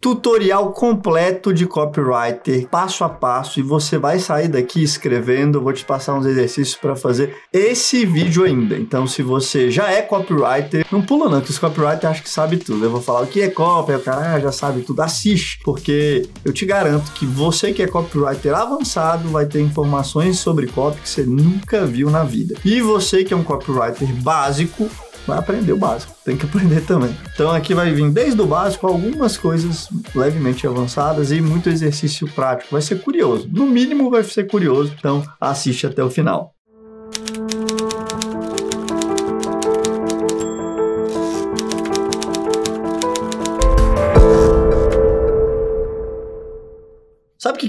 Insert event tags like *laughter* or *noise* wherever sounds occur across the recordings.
tutorial completo de copywriter, passo a passo, e você vai sair daqui escrevendo. vou te passar uns exercícios para fazer esse vídeo ainda. Então, se você já é copywriter, não pula não, que os copywriter acho que sabe tudo. Eu vou falar o que é copy, o cara ah, já sabe tudo. Assiste, porque eu te garanto que você que é copywriter avançado vai ter informações sobre copy que você nunca viu na vida. E você que é um copywriter básico, vai aprender o básico. Tem que aprender também. Então aqui vai vir desde o básico algumas coisas levemente avançadas e muito exercício prático. Vai ser curioso. No mínimo vai ser curioso. Então assiste até o final.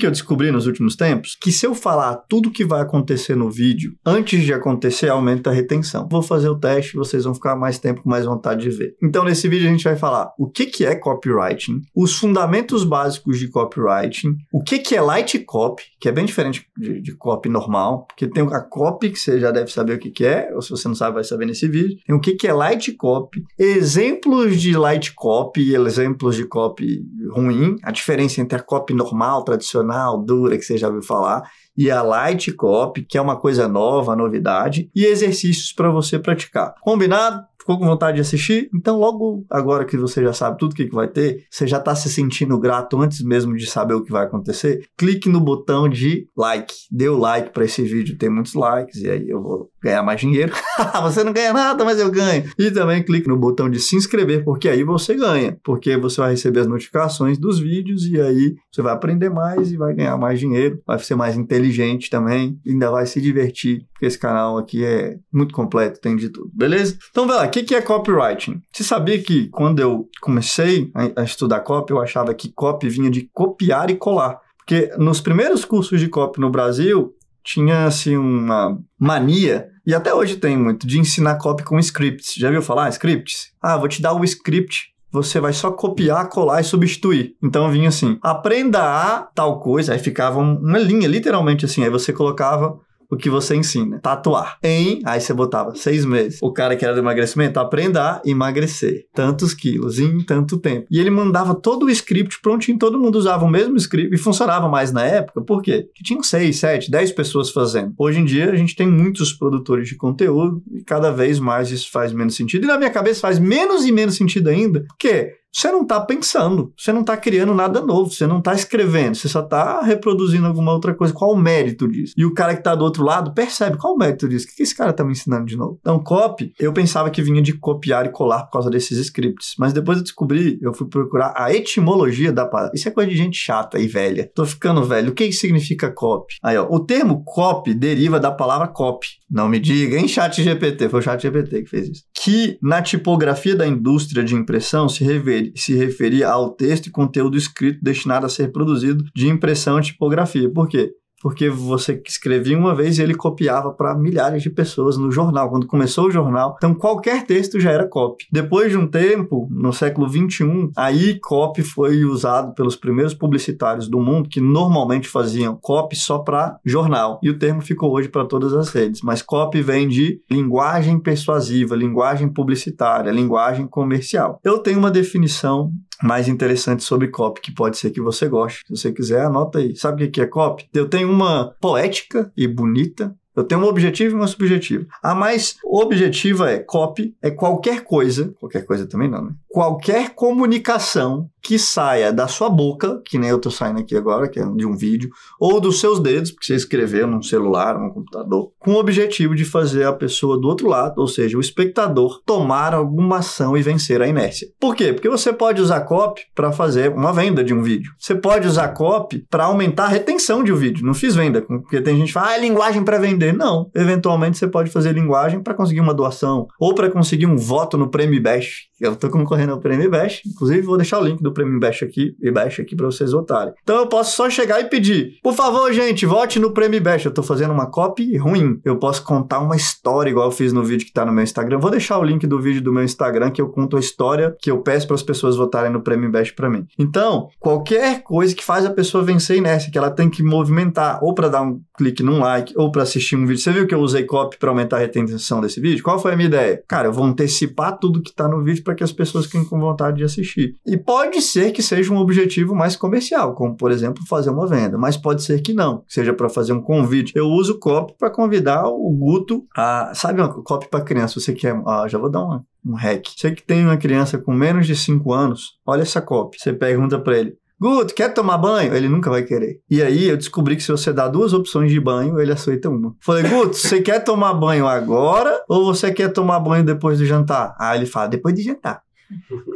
que eu descobri nos últimos tempos? Que se eu falar tudo que vai acontecer no vídeo antes de acontecer, aumenta a retenção. Vou fazer o teste, vocês vão ficar mais tempo com mais vontade de ver. Então, nesse vídeo, a gente vai falar o que, que é copywriting, os fundamentos básicos de copywriting, o que, que é light copy, que é bem diferente de, de copy normal, porque tem a copy que você já deve saber o que, que é, ou se você não sabe, vai saber nesse vídeo. Tem o que, que é light copy, exemplos de light copy, exemplos de copy ruim, a diferença entre a copy normal, tradicional tradicional, dura, que você já ouviu falar, e a light copy, que é uma coisa nova, novidade, e exercícios para você praticar. Combinado? Ficou com vontade de assistir? Então, logo agora que você já sabe tudo o que, que vai ter, você já está se sentindo grato antes mesmo de saber o que vai acontecer, clique no botão de like. Dê o like para esse vídeo, ter muitos likes, e aí eu vou ganhar mais dinheiro. *laughs* você não ganha nada, mas eu ganho. E também clique no botão de se inscrever, porque aí você ganha. Porque você vai receber as notificações dos vídeos, e aí você vai aprender mais e vai ganhar mais dinheiro, vai ser mais inteligente também, ainda vai se divertir, porque esse canal aqui é muito completo, tem de tudo, beleza? Então vai lá que, que é copywriting? Você sabia que quando eu comecei a, estudar copy, eu achava que copy vinha de copiar e colar. Porque nos primeiros cursos de copy no Brasil, tinha assim uma mania, e até hoje tem muito, de ensinar copy com scripts. Já viu falar scripts? Ah, vou te dar o script você vai só copiar, colar e substituir. Então vinha assim: aprenda a tal coisa, aí ficava uma linha, literalmente assim. Aí você colocava o que você ensina. Tatuar. Em, aí você botava seis meses. O cara que era do emagrecimento, aprenda a emagrecer. Tantos quilos em tanto tempo. E ele mandava todo o script prontinho, todo mundo usava o mesmo script e funcionava mais na época. Por quê? Porque tinha seis, sete, dez pessoas fazendo. Hoje em dia, a gente tem muitos produtores de conteúdo e cada vez mais isso faz menos sentido. E na minha cabeça faz menos e menos sentido ainda, porque você não está pensando, você não está criando nada novo, você não está escrevendo, você só está reproduzindo alguma outra coisa. Qual o mérito disso? E o cara que está do outro lado percebe qual o mérito disso. O que, esse cara está me ensinando de novo? Então, copy, eu pensava que vinha de copiar e colar por causa desses scripts, mas depois eu descobri, eu fui procurar a etimologia da palavra. Isso é coisa de gente chata e velha. Tô ficando velho. O que, significa copy? Aí, ó, o termo copy deriva da palavra copy. Não me diga, hein, chat GPT? Foi o chat GPT que fez isso. Que na tipografia da indústria de impressão se revela se referir ao texto e conteúdo escrito destinado a ser produzido de impressão e tipografia. Por quê? porque você escrevia uma vez e ele copiava para milhares de pessoas no jornal, quando começou o jornal. Então qualquer texto já era copy. Depois de um tempo, no século XXI, aí copy foi usado pelos primeiros publicitários do mundo, que normalmente faziam copy só para jornal. E o termo ficou hoje para todas as redes. Mas copy vem de linguagem persuasiva, linguagem publicitária, linguagem comercial. Eu tenho uma definição mais interessantes sobre copy, que pode ser que você goste. Se você quiser, anota aí. Sabe o que é copy? Eu tenho uma poética e bonita, eu tenho um objetivo e uma subjetiva. A mais objetiva é copy, é qualquer coisa, qualquer coisa também não, né? qualquer comunicação que saia da sua boca, que nem eu estou saindo aqui agora, que é de um vídeo, ou dos seus dedos, porque você escreveu num celular, num computador, com o objetivo de fazer a pessoa do outro lado, ou seja, o espectador, tomar alguma ação e vencer a inércia. Por quê? Porque você pode usar copy para fazer uma venda de um vídeo. Você pode usar copy para aumentar a retenção de um vídeo. Não fiz venda, porque tem gente que fala, ah, é linguagem para vender. Não. Eventualmente você pode fazer linguagem para conseguir uma doação, ou para conseguir um voto no Prêmio Best, eu tô concorrendo ao prêmio IBEST. Inclusive, vou deixar o link do prêmio IBEST aqui, IBEST aqui para vocês votarem. Então eu posso só chegar e pedir: por favor, gente, vote no prêmio IBEST. Eu tô fazendo uma copy ruim. Eu posso contar uma história, igual eu fiz no vídeo que tá no meu Instagram. Vou deixar o link do vídeo do meu Instagram que eu conto a história que eu peço para as pessoas votarem no prêmio IBEST para mim. Então, qualquer coisa que faz a pessoa vencer a inércia, que ela tem que movimentar, ou para dar um clique num like, ou para assistir um vídeo. Você viu que eu usei copy para aumentar a retenção desse vídeo? Qual foi a minha ideia? Cara, eu vou antecipar tudo que tá no vídeo para que as pessoas fiquem com vontade de assistir. E pode ser que seja um objetivo mais comercial, como por exemplo fazer uma venda, mas pode ser que não, que seja para fazer um convite. Eu uso o copy para convidar o Guto a. Sabe, uma copy para criança, você quer. Ah, já vou dar uma um hack. Você que tem uma criança com menos de 5 anos, olha essa copy. Você pergunta para ele: Guto, quer tomar banho? Ele nunca vai querer. E aí eu descobri que se você dá duas opções de banho, ele aceita uma. Falei, Guto, você quer tomar banho agora ou você quer tomar banho depois do jantar? Ah, ele fala, depois de jantar.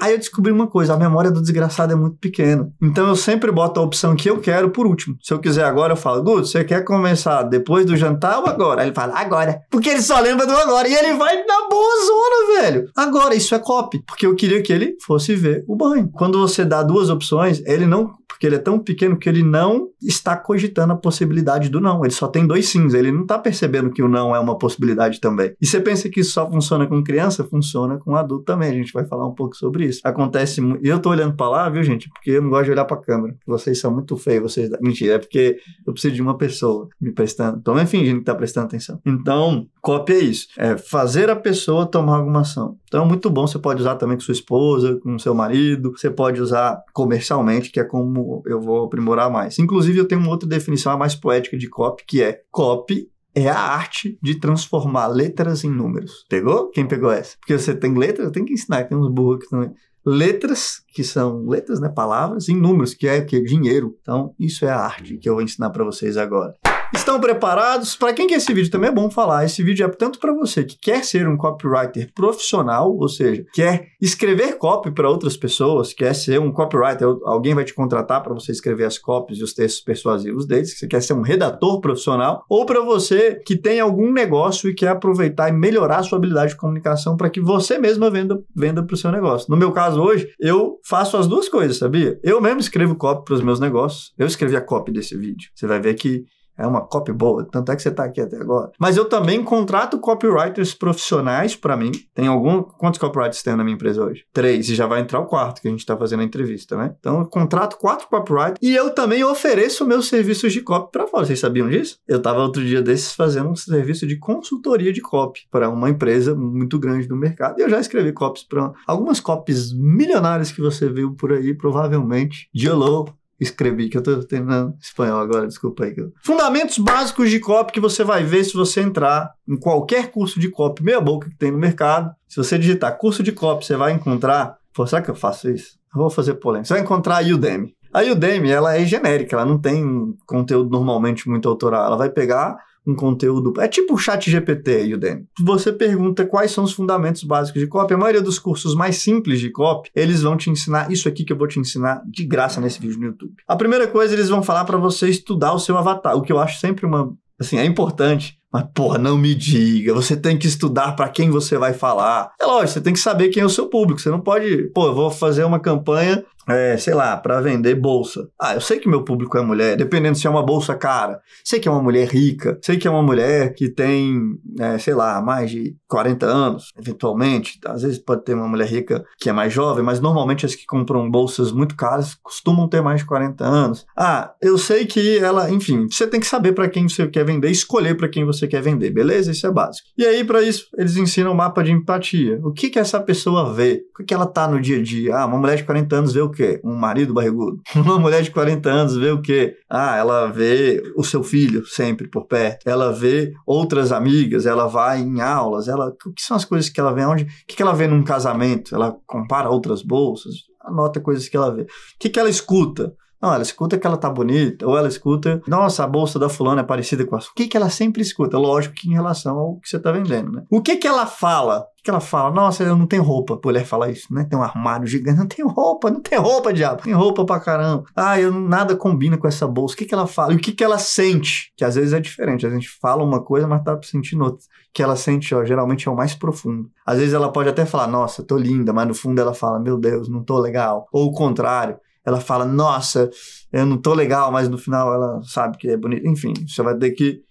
Aí eu descobri uma coisa, a memória do desgraçado é muito pequena. Então eu sempre boto a opção que eu quero por último. Se eu quiser agora, eu falo, Guto, você quer começar depois do jantar ou agora? Aí ele fala, agora. Porque ele só lembra do agora. E ele vai na boa zona, velho. Agora, isso é copy. Porque eu queria que ele fosse ver o banho. Quando você dá duas opções, ele não porque ele é tão pequeno que ele não está cogitando a possibilidade do não. Ele só tem dois sims, ele não está percebendo que o não é uma possibilidade também. E você pensa que isso só funciona com criança? Funciona com adulto também. A gente vai falar um pouco sobre isso. Acontece. E eu tô olhando para lá, viu, gente? Porque eu não gosto de olhar para a câmera. Vocês são muito feios, vocês. Mentira, é porque eu preciso de uma pessoa me prestando. Então, é fingindo que está prestando atenção. Então, cópia isso. É fazer a pessoa tomar alguma ação. Então, é muito bom. Você pode usar também com sua esposa, com seu marido. Você pode usar comercialmente, que é como eu vou aprimorar mais. Inclusive, eu tenho uma outra definição mais poética de copy, que é copy é a arte de transformar letras em números. Pegou? Quem pegou essa? Porque você tem letras, tem que ensinar, tem uns burros aqui também. Letras, que são letras, né? Palavras em números, que é que é dinheiro. Então, isso é a arte que eu vou ensinar para vocês agora. Estão preparados? Para quem que esse vídeo também é bom falar, esse vídeo é tanto para você que quer ser um copywriter profissional, ou seja, quer escrever copy para outras pessoas, quer ser um copywriter, alguém vai te contratar para você escrever as copies e os textos persuasivos deles, que você quer ser um redator profissional, ou para você que tem algum negócio e quer aproveitar e melhorar a sua habilidade de comunicação para que você mesma venda venda para o seu negócio. No meu caso hoje, eu faço as duas coisas, sabia? Eu mesmo escrevo copy para os meus negócios. Eu escrevi a copy desse vídeo. Você vai ver que é uma copy boa, tanto é que você está aqui até agora. Mas eu também contrato copywriters profissionais para mim. Tem algum. Quantos copywriters tem na minha empresa hoje? Três, e já vai entrar o quarto que a gente está fazendo a entrevista, né? Então eu contrato quatro copywriters e eu também ofereço meus serviços de copy para fora. Vocês sabiam disso? Eu estava outro dia desses fazendo um serviço de consultoria de copy para uma empresa muito grande do mercado. E eu já escrevi copies para algumas copies milionárias que você viu por aí, provavelmente. De Hello, escrevi, que eu estou terminando espanhol agora, desculpa aí. Fundamentos básicos de copy que você vai ver se você entrar em qualquer curso de copy meia boca que tem no mercado. Se você digitar curso de copy, você vai encontrar. Pô, será que eu faço isso? Eu vou fazer polêmica. Você vai encontrar a Udemy. A Udemy, ela é genérica, ela não tem conteúdo normalmente muito autoral. Ela vai pegar um conteúdo. É tipo o chat GPT o Udemy. Você pergunta quais são os fundamentos básicos de copy. A maioria dos cursos mais simples de copy, eles vão te ensinar isso aqui que eu vou te ensinar de graça nesse vídeo no YouTube. A primeira coisa, eles vão falar para você estudar o seu avatar, o que eu acho sempre uma assim, é importante, mas, porra, não me diga. Você tem que estudar para quem você vai falar. É lógico, você tem que saber quem é o seu público. Você não pode, pô, eu vou fazer uma campanha, é, sei lá, para vender bolsa. Ah, eu sei que meu público é mulher, dependendo se é uma bolsa cara. Sei que é uma mulher rica. Sei que é uma mulher que tem, é, sei lá, mais de 40 anos, eventualmente. Às vezes pode ter uma mulher rica que é mais jovem, mas normalmente as que compram bolsas muito caras costumam ter mais de 40 anos. Ah, eu sei que ela, enfim, você tem que saber para quem você quer vender, escolher para quem você você quer vender, beleza? Isso é básico. E aí, para isso, eles ensinam o mapa de empatia. O que que essa pessoa vê? O que, que ela tá no dia a dia? Ah, uma mulher de 40 anos vê o quê? Um marido barrigudo. *laughs* Uma mulher de 40 anos vê o quê? Ah, ela vê o seu filho sempre por perto. Ela vê outras amigas, ela vai em aulas, ela. O que são as coisas que ela vê? Onde? O que, que ela vê num casamento? Ela compara outras bolsas? Anota coisas que ela vê. O que, que ela escuta? Não, ela escuta que ela tá bonita, ou ela escuta, nossa, a bolsa da fulana é parecida com a sua. O que, que ela sempre escuta? Lógico que em relação ao que você tá vendendo, né? O que que ela fala? O que, que ela fala? Nossa, eu não tenho roupa. A mulher fala isso, né? Tem um armário gigante, não tem roupa, não tem roupa, diabo. Tem roupa pra caramba. Ah, eu nada combina com essa bolsa. O que que ela fala? E o que que ela sente? Que às vezes é diferente. A gente fala uma coisa, mas tá sentindo outra. O que ela sente, ó, geralmente é o mais profundo. Às vezes ela pode até falar, nossa, tô linda, mas no fundo ela fala, meu Deus, não tô legal. Ou o contrário ela fala, nossa, eu não tô legal, mas no final ela sabe que é bonito. Enfim, você vai ter que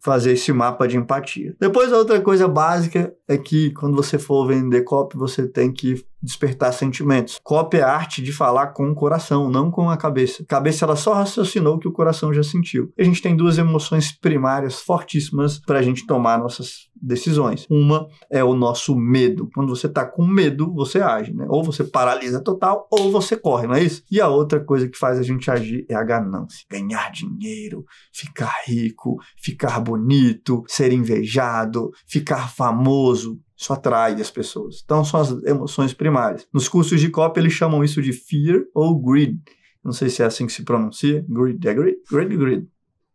fazer esse mapa de empatia. Depois, a outra coisa básica é que quando você for vender copy, você tem que despertar sentimentos. Cópia é a arte de falar com o coração, não com a cabeça. A cabeça ela só raciocinou que o coração já sentiu. A gente tem duas emoções primárias fortíssimas para a gente tomar nossas decisões. Uma é o nosso medo. Quando você está com medo, você age, né? Ou você paralisa total, ou você corre, não é isso? E a outra coisa que faz a gente agir é a ganância. Ganhar dinheiro, ficar rico, ficar bonito, ser invejado, ficar famoso. Isso atrai as pessoas. Então, são as emoções primárias. Nos cursos de cópia, eles chamam isso de fear ou greed. Não sei se é assim que se pronuncia. Greed, é greed? Greed, greed.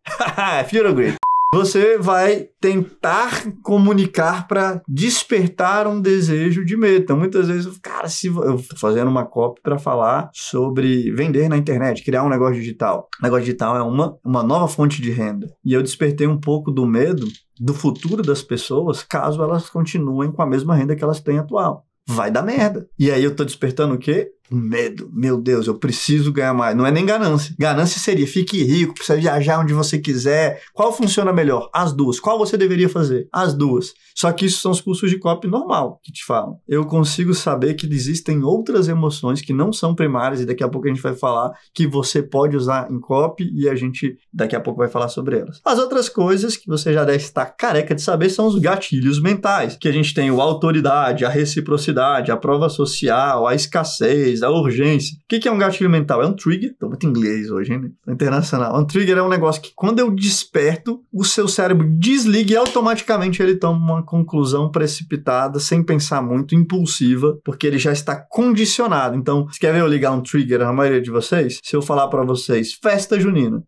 *laughs* É fear ou greed? você vai tentar comunicar para despertar um desejo de medo. Então, muitas vezes, eu, cara, se eu tô fazendo uma copy para falar sobre vender na internet, criar um negócio digital. O negócio digital é uma, uma nova fonte de renda. E eu despertei um pouco do medo do futuro das pessoas caso elas continuem com a mesma renda que elas têm atual. Vai dar merda. E aí eu tô despertando o quê? o medo. Meu Deus, eu preciso ganhar mais. Não é nem ganância. Ganância seria fique rico, precisa viajar onde você quiser. Qual funciona melhor? As duas. Qual você deveria fazer? As duas. Só que isso são os cursos de copy normal que te falam. Eu consigo saber que existem outras emoções que não são primárias e daqui a pouco a gente vai falar que você pode usar em copy e a gente daqui a pouco vai falar sobre elas. As outras coisas que você já deve estar careca de saber são os gatilhos mentais, que a gente tem o autoridade, a reciprocidade, a prova social, a escassez, inglês, da urgência. O que é um gatilho mental? É um trigger. Tô muito inglês hoje, hein? Né? Internacional. Um trigger é um negócio que quando eu desperto, o seu cérebro desliga e automaticamente ele toma uma conclusão precipitada, sem pensar muito, impulsiva, porque ele já está condicionado. Então, se quer ver eu ligar um trigger na maioria de vocês? Se eu falar para vocês, festa junina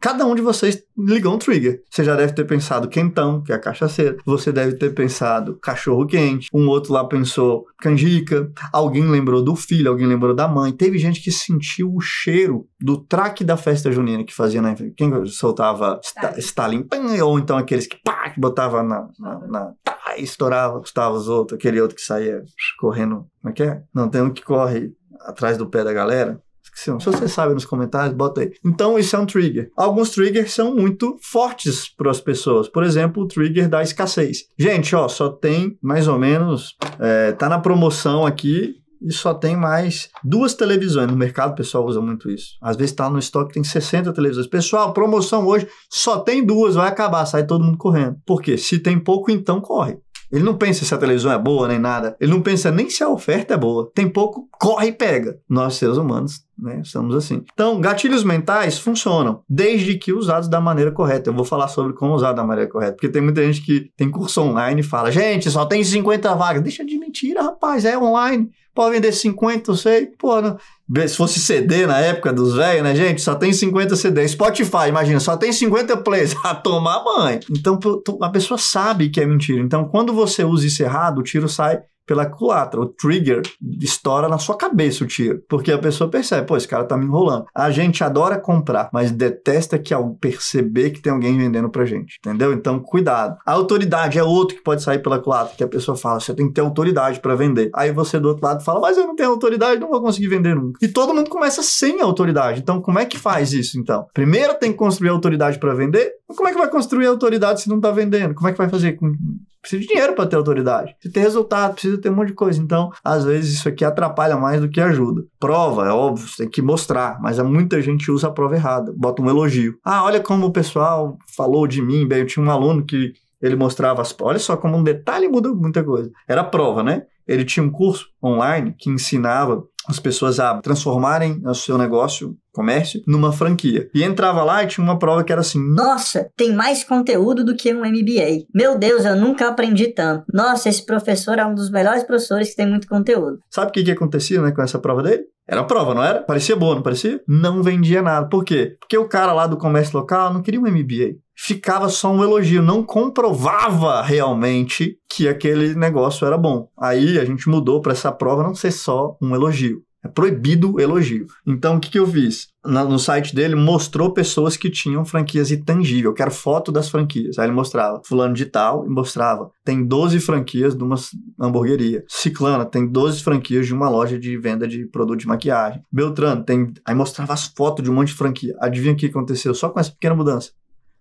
cada um de vocês ligou um trigger. Você já deve ter pensado quentão, que é a cachaceira. Você deve ter pensado cachorro quente. Um outro lá pensou canjica. Alguém lembrou do filho, alguém lembrou da mãe. Teve gente que sentiu o cheiro do traque da festa junina que fazia na quem soltava tá. Stalin, ou então aqueles que pá, que botava na, na, na tá, estourava, custava os outros, aquele outro que saía correndo, como é que é? Não tem um que corre atrás do pé da galera. Se você sabe nos comentários, bota aí. Então, isso é um trigger. Alguns triggers são muito fortes para as pessoas. Por exemplo, o trigger da escassez. Gente, ó, só tem mais ou menos. É, tá na promoção aqui, e só tem mais duas televisões. No mercado, o pessoal usa muito isso. Às vezes está no estoque, tem 60 televisões. Pessoal, promoção hoje só tem duas, vai acabar, sai todo mundo correndo. Por quê? Se tem pouco, então corre. Ele não pensa se a televisão é boa nem nada. Ele não pensa nem se a oferta é boa. Tem pouco, corre e pega. Nós, seres humanos, né, estamos assim. Então, gatilhos mentais funcionam, desde que usados da maneira correta. Eu vou falar sobre como usar da maneira correta, porque tem muita gente que tem curso online e fala: gente, só tem 50 vagas. Deixa de mentira, rapaz, é online. Pode vender 50, não sei. Pô, não. se fosse CD na época dos velhos, né, gente? Só tem 50 CD. Spotify, imagina, só tem 50 plays. *laughs* A tomar banho. Então a pessoa sabe que é mentira. Então quando você usa isso errado, o tiro sai pela culatra. O trigger estoura na sua cabeça o tiro, porque a pessoa percebe, pô, esse cara tá me enrolando. A gente adora comprar, mas detesta que ao perceber que tem alguém vendendo pra gente, entendeu? Então, cuidado. A autoridade é outro que pode sair pela culatra, que a pessoa fala, você tem que ter autoridade para vender. Aí você do outro lado fala, mas eu não tenho autoridade, não vou conseguir vender nunca. E todo mundo começa sem autoridade. Então, como é que faz isso, então? Primeiro tem que construir autoridade para vender, como é que vai construir autoridade se não tá vendendo? Como é que vai fazer com precisa de dinheiro para ter autoridade, precisa ter resultado, precisa ter um monte de coisa. Então, às vezes, isso aqui atrapalha mais do que ajuda. Prova, é óbvio, você tem que mostrar, mas é muita gente usa a prova errada, bota um elogio. Ah, olha como o pessoal falou de mim. Bem, eu tinha um aluno que ele mostrava as. Olha só como um detalhe muda muita coisa. Era prova, né? Ele tinha um curso online que ensinava as pessoas a transformarem o seu negócio, comércio, numa franquia. E entrava lá e tinha uma prova que era assim: Nossa, tem mais conteúdo do que um MBA. Meu Deus, eu nunca aprendi tanto. Nossa, esse professor é um dos melhores professores que tem muito conteúdo. Sabe o que, que acontecia né, com essa prova dele? Era prova, não era? Parecia boa, não parecia? Não vendia nada. Por quê? Porque o cara lá do comércio local não queria um MBA ficava só um elogio, não comprovava realmente que aquele negócio era bom. Aí a gente mudou para essa prova não ser só um elogio. É proibido o elogio. Então, o que, que eu fiz? Na, no site dele, mostrou pessoas que tinham franquias intangíveis. Eu quero foto das franquias. Aí ele mostrava fulano de tal e mostrava. Tem 12 franquias de uma hamburgueria. Ciclana tem 12 franquias de uma loja de venda de produto de maquiagem. Beltrano tem... Aí mostrava as fotos de um monte de franquia. Adivinha o que aconteceu só com essa pequena mudança?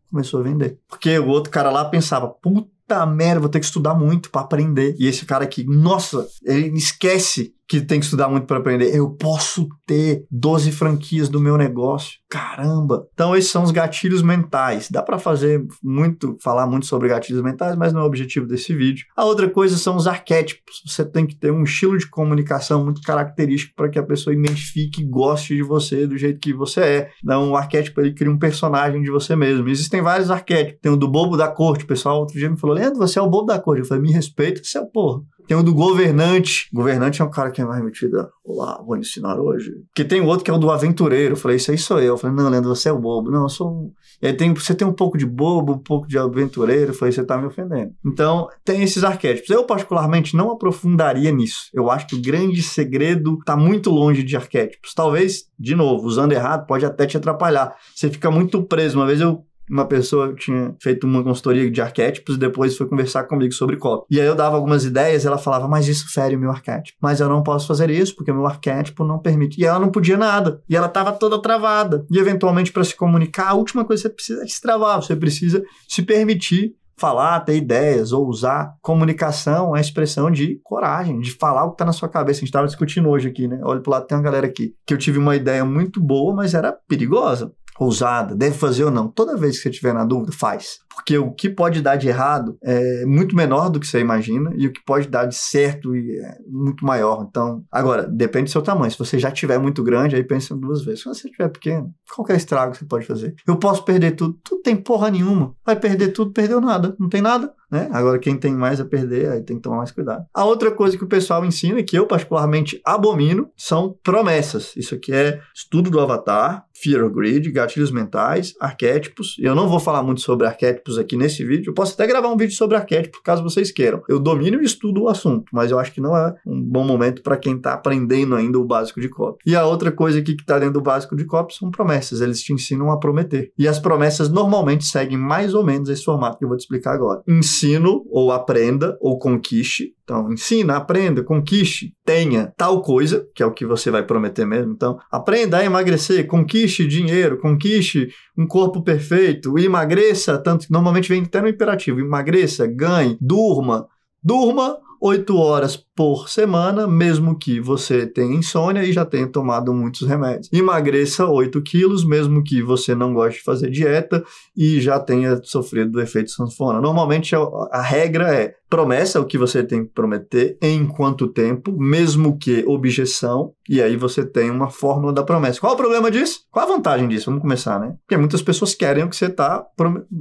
começou a vender. Porque o outro cara lá pensava, puta merda, vou ter que estudar muito para aprender. E esse cara aqui, nossa, ele esquece que tem que estudar muito para aprender. Eu posso ter 12 franquias do meu negócio. Caramba! Então esses são os gatilhos mentais. Dá para fazer muito, falar muito sobre gatilhos mentais, mas não é o objetivo desse vídeo. A outra coisa são os arquétipos. Você tem que ter um estilo de comunicação muito característico para que a pessoa identifique e goste de você do jeito que você é. Então o arquétipo ele cria um personagem de você mesmo. Existem vários arquétipos. Tem o do bobo da corte. O pessoal outro dia me falou: "Leandro, você é o bobo da corte". Eu falei: "Me respeita, seu é porra". Tem o do governante. Governante é um cara que é mais metido. Olá, vou ensinar hoje. Porque tem o outro que é o do aventureiro. Eu falei, isso aí sou eu. eu falei, não, Leandro, você é o bobo. Não, eu sou um. E aí tem, você tem um pouco de bobo, um pouco de aventureiro. Eu falei, você tá me ofendendo. Então, tem esses arquétipos. Eu, particularmente, não aprofundaria nisso. Eu acho que o grande segredo tá muito longe de arquétipos. Talvez, de novo, usando errado, pode até te atrapalhar. Você fica muito preso. Uma vez eu uma pessoa tinha feito uma consultoria de arquétipos e depois foi conversar comigo sobre copy. E aí eu dava algumas ideias e ela falava, mas isso fere o meu arquétipo. Mas eu não posso fazer isso porque meu arquétipo não permite. E ela não podia nada. E ela estava toda travada. E eventualmente, para se comunicar, a última coisa que você precisa é se travar. Você precisa se permitir falar, ter ideias ou usar comunicação, é expressão de coragem, de falar o que está na sua cabeça. A gente estava discutindo hoje aqui, né? Olha pro lado, tem uma galera aqui que eu tive uma ideia muito boa, mas era perigosa ousada, deve fazer ou não. Toda vez que você tiver na dúvida, faz porque o que pode dar de errado é muito menor do que você imagina e o que pode dar de certo é muito maior. Então, agora, depende do seu tamanho. Se você já tiver muito grande, aí pensa duas vezes. Se você tiver pequeno, qualquer estrago você pode fazer. Eu posso perder tudo. Tudo tem porra nenhuma. Vai perder tudo, perdeu nada. Não tem nada. Né? Agora, quem tem mais a perder, aí tem que tomar mais cuidado. A outra coisa que o pessoal ensina, e que eu particularmente abomino, são promessas. Isso aqui é estudo do avatar, fear grid, gatilhos mentais, arquétipos. Eu não vou falar muito sobre arquétipos arquétipos aqui nesse vídeo. Eu posso até gravar um vídeo sobre arquétipo, caso vocês queiram. Eu domino e estudo o assunto, mas eu acho que não é um bom momento para quem está aprendendo ainda o básico de copy. E a outra coisa aqui que está dentro do básico de copy são promessas. Eles te ensinam a prometer. E as promessas normalmente seguem mais ou menos esse formato que eu vou te explicar agora. Ensino ou aprenda ou conquiste então, ensina, aprenda, conquiste, tenha tal coisa, que é o que você vai prometer mesmo. Então, aprenda a emagrecer, conquiste dinheiro, conquiste um corpo perfeito, emagreça tanto. que Normalmente vem até no imperativo: emagreça, ganhe, durma. Durma oito horas por semana, mesmo que você tenha insônia e já tenha tomado muitos remédios. Emagreça 8 quilos, mesmo que você não goste de fazer dieta e já tenha sofrido do efeito sanfona. Normalmente a, a regra é promessa, o que você tem que prometer, em quanto tempo, mesmo que objeção, e aí você tem uma fórmula da promessa. Qual o problema disso? Qual a vantagem disso? Vamos começar, né? Porque muitas pessoas querem o que você está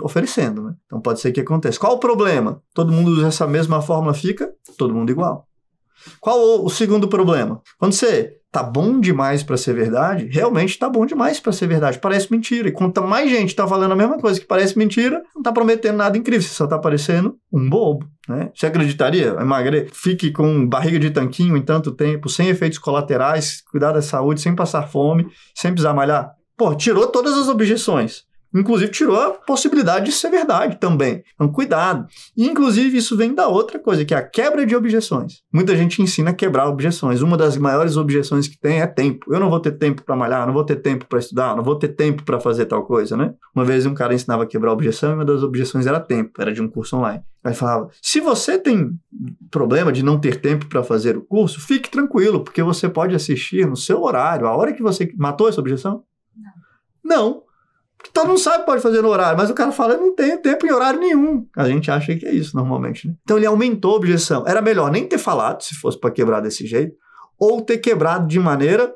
oferecendo, né? Então pode ser que aconteça. Qual o problema? Todo mundo usa essa mesma fórmula, fica todo mundo igual. Qual o segundo problema? Quando você tá bom demais para ser verdade, realmente tá bom demais para ser verdade. Parece mentira. E quanto mais gente tá falando a mesma coisa que parece mentira, não tá prometendo nada incrível, você só tá parecendo um bobo. Né? Você acreditaria? Emagre, fique com barriga de tanquinho em tanto tempo, sem efeitos colaterais, cuidar da saúde, sem passar fome, sem precisar malhar? Pô, tirou todas as objeções. Inclusive, tirou a possibilidade de ser verdade também. Então, cuidado. E, inclusive, isso vem da outra coisa, que é a quebra de objeções. Muita gente ensina a quebrar objeções. Uma das maiores objeções que tem é tempo. Eu não vou ter tempo para malhar, não vou ter tempo para estudar, não vou ter tempo para fazer tal coisa, né? Uma vez um cara ensinava a quebrar a objeção e uma das objeções era tempo, era de um curso online. Aí falava: se você tem problema de não ter tempo para fazer o curso, fique tranquilo, porque você pode assistir no seu horário, a hora que você. Matou essa objeção? Não. Não então não sabe pode fazer no horário, mas o cara fala, eu não tenho tempo em horário nenhum. A gente acha que é isso normalmente, né? Então ele aumentou a objeção. Era melhor nem ter falado, se fosse para quebrar desse jeito, ou ter quebrado de maneira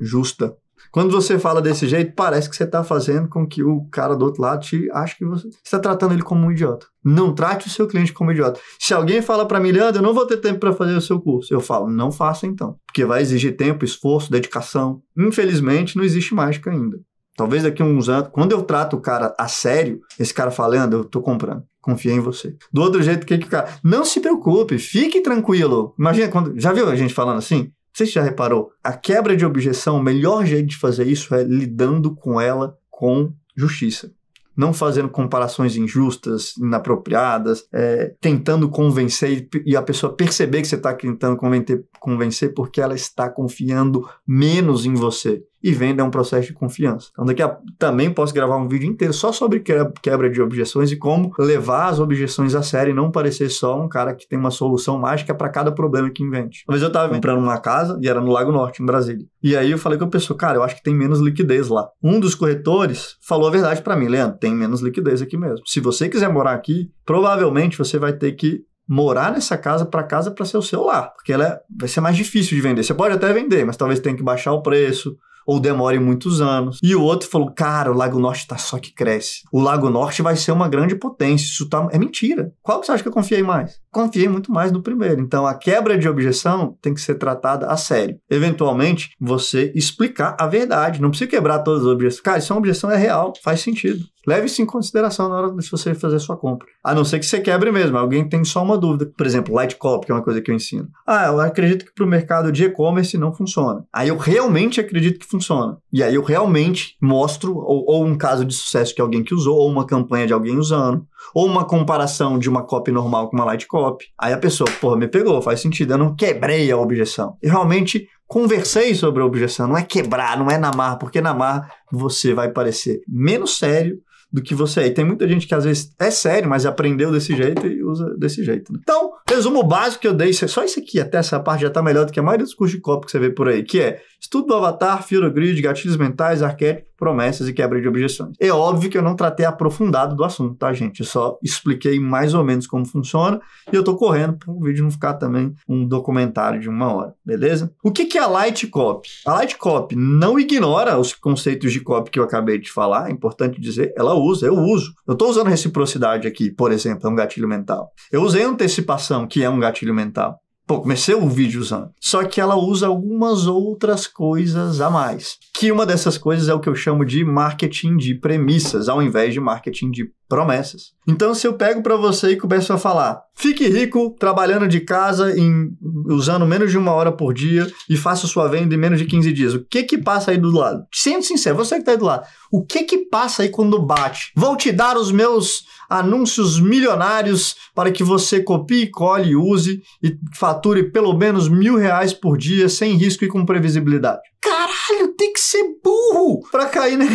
justa. Quando você fala desse jeito, parece que você está fazendo com que o cara do outro lado te ache que você está tratando ele como um idiota. Não trate o seu cliente como um idiota. Se alguém fala para mim, Leandro, eu não vou ter tempo para fazer o seu curso, eu falo, não faça então, porque vai exigir tempo, esforço, dedicação. Infelizmente, não existe mágica ainda. Talvez daqui a uns anos, quando eu trato o cara a sério, esse cara falando, eu tô comprando. Confiei em você. Do outro jeito, o que, que o cara. Não se preocupe, fique tranquilo. Imagina quando. Já viu a gente falando assim? Você já reparou? A quebra de objeção, o melhor jeito de fazer isso é lidando com ela com justiça não fazendo comparações injustas, inapropriadas, é, tentando convencer e a pessoa perceber que você está tentando convencer, convencer porque ela está confiando menos em você. E venda é um processo de confiança. Então, daqui a também posso gravar um vídeo inteiro só sobre quebra de objeções e como levar as objeções a sério e não parecer só um cara que tem uma solução mágica para cada problema que invente. Uma vez eu estava comprando uma casa e era no Lago Norte, em Brasília. E aí eu falei com a pessoa, cara, eu acho que tem menos liquidez lá. Um dos corretores falou a verdade para mim, Leandro, tem menos liquidez aqui mesmo. Se você quiser morar aqui, provavelmente você vai ter que morar nessa casa para casa para ser o seu lar, porque ela é, vai ser mais difícil de vender. Você pode até vender, mas talvez tenha que baixar o preço, ou demore muitos anos. E o outro falou: cara, o Lago Norte tá só que cresce. O Lago Norte vai ser uma grande potência. Isso tá... é mentira. Qual que você acha que eu confiei mais? Confiei muito mais no primeiro. Então a quebra de objeção tem que ser tratada a sério. Eventualmente, você explicar a verdade. Não precisa quebrar todas as objeções. Cara, isso é uma objeção é real, faz sentido. Leve isso em consideração na hora de você fazer a sua compra. A não ser que você quebre mesmo, alguém tem só uma dúvida. Por exemplo, light copy, que é uma coisa que eu ensino. Ah, eu acredito que para o mercado de e-commerce não funciona. Aí eu realmente acredito que funciona. E aí eu realmente mostro ou, ou um caso de sucesso que alguém que usou, ou uma campanha de alguém usando, ou uma comparação de uma copy normal com uma light copy. Aí a pessoa, porra, me pegou, faz sentido, eu não quebrei a objeção. Eu realmente conversei sobre a objeção, não é quebrar, não é namar, porque namar você vai parecer menos sério do que você é. E tem muita gente que às vezes é sério, mas aprendeu desse jeito e usa desse jeito. Né? Então, resumo básico que eu dei, é só isso aqui, até essa parte já está melhor do que a maioria dos cursos de copo que você vê por aí, que é estudo do avatar, grid, gatilhos mentais, arquétipos, promessas e quebra de objeções. É óbvio que eu não tratei aprofundado do assunto, tá, gente? Eu só expliquei mais ou menos como funciona e eu tô correndo para o vídeo não ficar também um documentário de uma hora, beleza? O que, que é a Light Copy? A Light Copy não ignora os conceitos de copy que eu acabei de falar, é importante dizer, ela usa, eu uso. Eu tô usando reciprocidade aqui, por exemplo, é um gatilho mental mental. Eu usei antecipação, que é um gatilho mental. Pô, comecei o vídeo usando. Só que ela usa algumas outras coisas a mais que uma dessas coisas é o que eu chamo de marketing de premissas, ao invés de marketing de promessas. Então, se eu pego para você e começo a falar, fique rico trabalhando de casa, em, usando menos de uma hora por dia e faça sua venda em menos de 15 dias, o que que passa aí do lado? Sendo sincero, você que está aí do lado, o que que passa aí quando bate? Vou te dar os meus anúncios milionários para que você copie, cole, use e fature pelo menos mil reais por dia, sem risco e com previsibilidade caralho, tem que ser burro pra cair, né?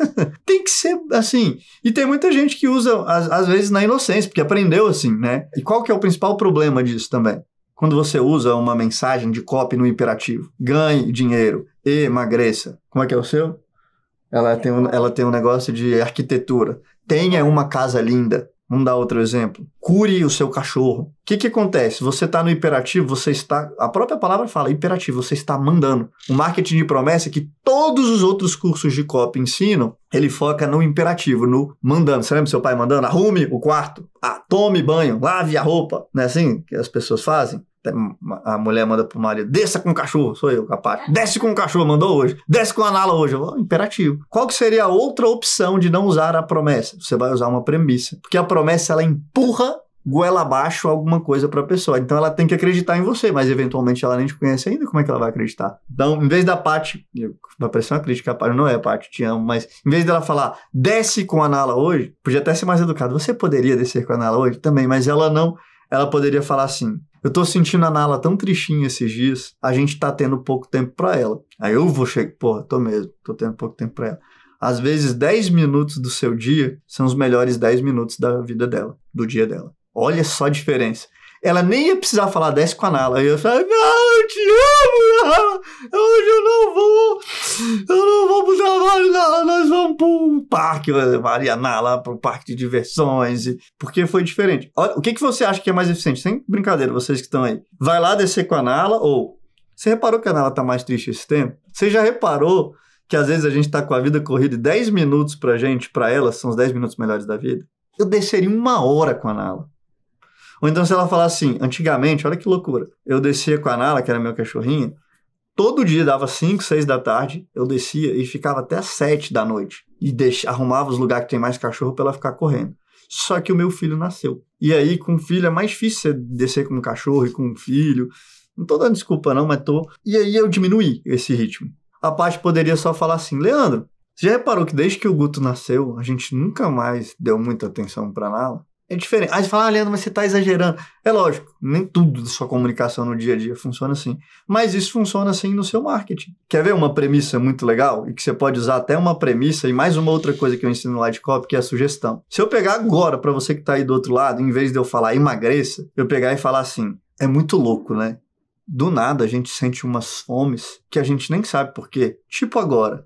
*laughs* tem que ser assim. E tem muita gente que usa, às, às, vezes, na inocência, porque aprendeu assim, né? E qual que é o principal problema disso também? Quando você usa uma mensagem de copy no imperativo, ganhe dinheiro, emagreça. Como é que é o seu? Ela tem um, ela tem um negócio de arquitetura. Tenha uma casa linda. Vamos dar outro exemplo. Cure o seu cachorro. O que, que acontece? Você está no hiperativo, você está. A própria palavra fala hiperativo, você está mandando. O marketing de promessa é que todos os outros cursos de copy ensinam, ele foca no imperativo, no mandando. Você lembra seu pai mandando? Arrume o quarto, ah, tome banho, lave a roupa. Não é assim que as pessoas fazem? A mulher manda pro marido, desça com o cachorro, sou eu, capaz. Desce com o cachorro, mandou hoje. Desce com a Nala hoje, ah, imperativo. Qual que seria a outra opção de não usar a promessa? Você vai usar uma premissa. Porque a promessa, ela empurra goela abaixo alguma coisa para a pessoa. Então ela tem que acreditar em você, mas eventualmente ela nem te conhece ainda, como é que ela vai acreditar? Então, em vez da parte vai parecer uma crítica, a Paty não é, parte te amo, mas em vez dela falar, desce com a Nala hoje, podia até ser mais educado, você poderia descer com a Nala hoje também, mas ela não, ela poderia falar assim, eu tô sentindo a Nala tão tristinha esses dias, a gente tá tendo pouco tempo para ela. Aí eu vou chegar, porra, tô mesmo, tô tendo pouco tempo para ela. Às vezes 10 minutos do seu dia são os melhores 10 minutos da vida dela, do dia dela. Olha só a diferença. Ela nem ia precisar falar, desce com a Nala. Eu falei, não, eu te amo, Nala. Hoje eu não vou. Eu não vou pro trabalho, Nala. Nós vamos pro parque. Maria Nala, pro parque de diversões. Porque foi diferente. Olha, o que, que você acha que é mais eficiente? Sem brincadeira, vocês que estão aí. Vai lá descer com a Nala ou... Você reparou que a Nala tá mais triste esse tempo? Você já reparou que às vezes a gente tá com a vida corrida e 10 minutos pra gente, pra ela, são os 10 minutos melhores da vida? Eu desceria uma hora com a Nala. Ou então se ela falar assim, antigamente, olha que loucura, eu descia com a Nala, que era meu cachorrinho, todo dia dava 5, 6 da tarde, eu descia e ficava até 7 da noite. E arrumava os lugares que tem mais cachorro para ela ficar correndo. Só que o meu filho nasceu. E aí, com filho, é mais difícil você descer com um cachorro e com um filho. Não tô dando desculpa, não, mas tô. E aí eu diminuí esse ritmo. A parte poderia só falar assim: Leandro, você já reparou que desde que o Guto nasceu, a gente nunca mais deu muita atenção pra Nala? é diferente. Aí você fala, ah, Leandro, mas você está exagerando. É lógico, nem tudo da sua comunicação no dia a dia funciona assim. Mas isso funciona assim no seu marketing. Quer ver uma premissa muito legal? E que você pode usar até uma premissa e mais uma outra coisa que eu ensino lá de copy, que é a sugestão. Se eu pegar agora, para você que está aí do outro lado, em vez de eu falar emagreça, eu pegar e falar assim, é muito louco, né? Do nada a gente sente umas fomes que a gente nem sabe por quê. Tipo agora,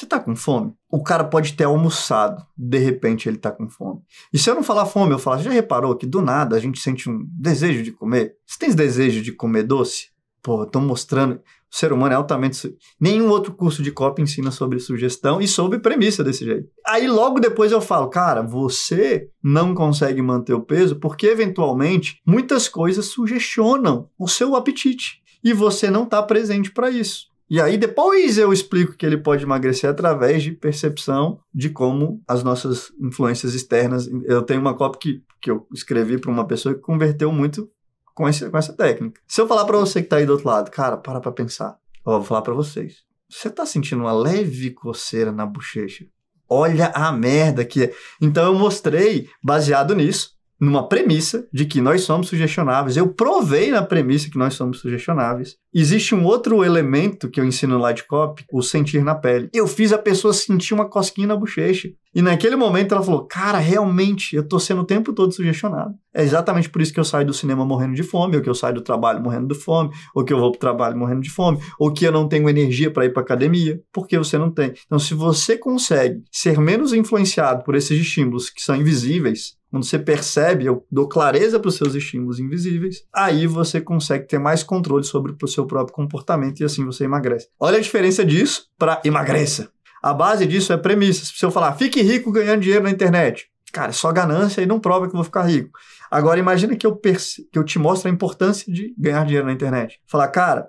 você tá com fome? O cara pode ter almoçado, de repente ele tá com fome. E se eu não falar fome, eu falo, já reparou que do nada a gente sente um desejo de comer? Você tem desejo de comer doce? Pô, tô mostrando. O ser humano é altamente. Su... Nenhum outro curso de copy ensina sobre sugestão e sobre premissa desse jeito. Aí logo depois eu falo, cara, você não consegue manter o peso porque, eventualmente, muitas coisas sugestionam o seu apetite e você não está presente para isso. E aí depois eu explico que ele pode emagrecer através de percepção de como as nossas influências externas. Eu tenho uma cópia que, que eu escrevi para uma pessoa que converteu muito com, esse, com essa técnica. Se eu falar para você que está aí do outro lado, cara, para para pensar. vou falar para vocês. Você está sentindo uma leve coceira na bochecha? Olha a merda que é. Então eu mostrei, baseado nisso, numa premissa de que nós somos sugestionáveis. Eu provei na premissa que nós somos sugestionáveis. Existe um outro elemento que eu ensino no Light Copy, o sentir na pele. Eu fiz a pessoa sentir uma cosquinha na bochecha. E naquele momento ela falou: Cara, realmente, eu tô sendo o tempo todo sugestionado. É exatamente por isso que eu saio do cinema morrendo de fome, ou que eu saio do trabalho morrendo de fome, ou que eu vou pro trabalho morrendo de fome, ou que eu não tenho energia para ir pra academia, porque você não tem. Então, se você consegue ser menos influenciado por esses estímulos que são invisíveis, quando você percebe, eu dou clareza para os seus estímulos invisíveis, aí você consegue ter mais controle sobre o seu próprio comportamento e assim você emagrece. Olha a diferença disso para emagreça. A base disso é premissas. Se eu falar, fique rico ganhando dinheiro na internet, cara, é só ganância e não prova que eu vou ficar rico. Agora, imagina que eu, que eu te mostro a importância de ganhar dinheiro na internet. Falar, cara,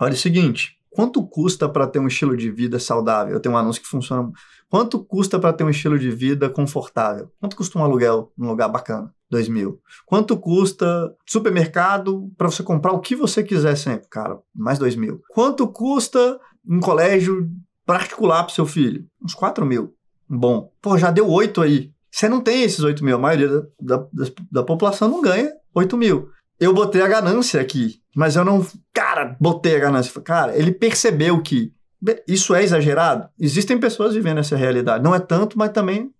olha o seguinte, Quanto custa para ter um estilo de vida saudável? Eu tenho um anúncio que funciona. Quanto custa para ter um estilo de vida confortável? Quanto custa um aluguel num lugar bacana? 2 mil. Quanto custa supermercado para você comprar o que você quiser sempre? Cara, mais 2 mil. Quanto custa um colégio particular para seu filho? Uns 4 mil. Bom, pô, já deu 8 aí. Você não tem esses 8 mil. A maioria da, da, da população não ganha 8 mil. Eu botei a ganância aqui. Mas eu não, cara, botei a ganância. Cara, ele percebeu que isso é exagerado. Existem pessoas vivendo essa realidade. Não é tanto, mas também